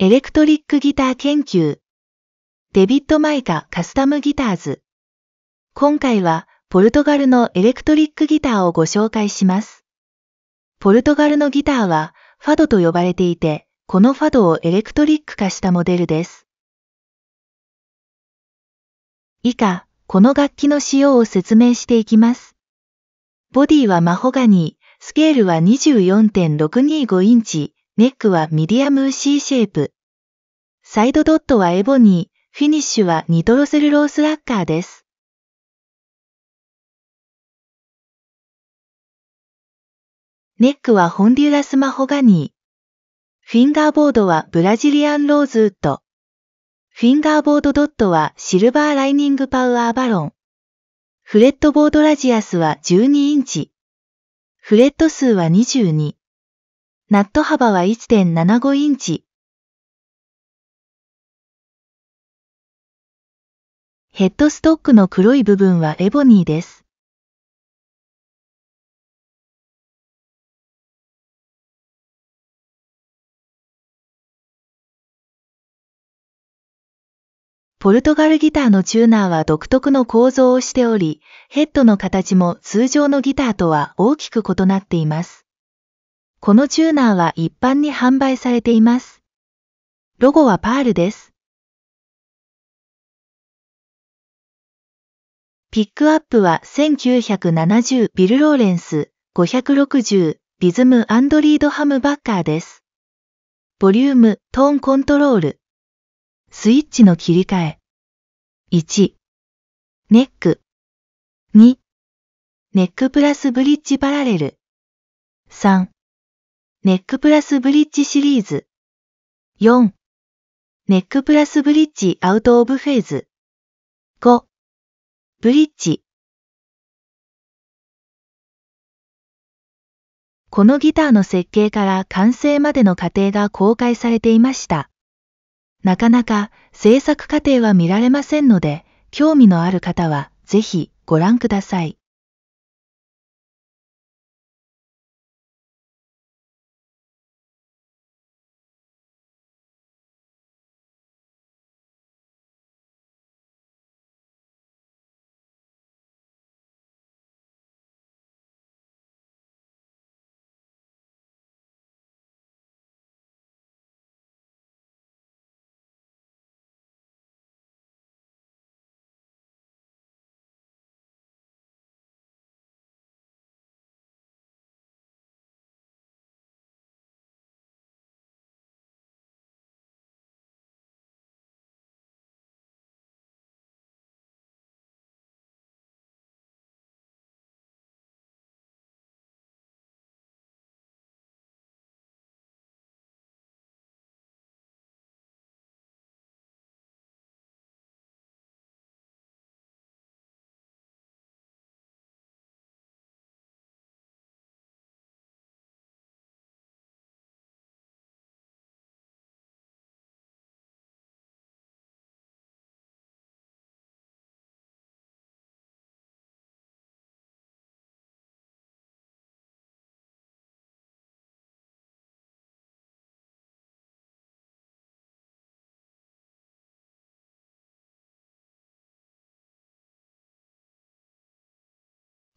エレクトリックギター研究。デビッド・マイカカスタムギターズ。今回はポルトガルのエレクトリックギターをご紹介します。ポルトガルのギターはファドと呼ばれていて、このファドをエレクトリック化したモデルです。以下、この楽器の使用を説明していきます。ボディはマホガニー、スケールは24.625インチ、ネックはミディアム C シェイプ。サイドドットはエボニー、フィニッシュはニトロセルロースラッカーです。ネックはホンデュラスマホガニー。フィンガーボードはブラジリアンローズウッド。フィンガーボードドットはシルバーライニングパウアーバロン。フレットボードラジアスは12インチ。フレット数は22。ナット幅は1.75インチ。ヘッドストックの黒い部分はエボニーです。ポルトガルギターのチューナーは独特の構造をしており、ヘッドの形も通常のギターとは大きく異なっています。このチューナーは一般に販売されています。ロゴはパールです。ピックアップは1970ビル・ローレンス560リズムリードハムバッカーです。ボリューム、トーンコントロール。スイッチの切り替え。1、ネック。2、ネックプラスブリッジパラレル。3、ネックプラスブリッジシリーズ。4. ネックプラスブリッジアウトオブフェーズ。5. ブリッジ。このギターの設計から完成までの過程が公開されていました。なかなか制作過程は見られませんので、興味のある方はぜひご覧ください。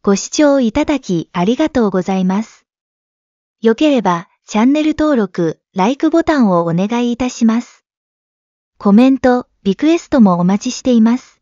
ご視聴いただきありがとうございます。よければ、チャンネル登録、LIKE ボタンをお願いいたします。コメント、リクエストもお待ちしています。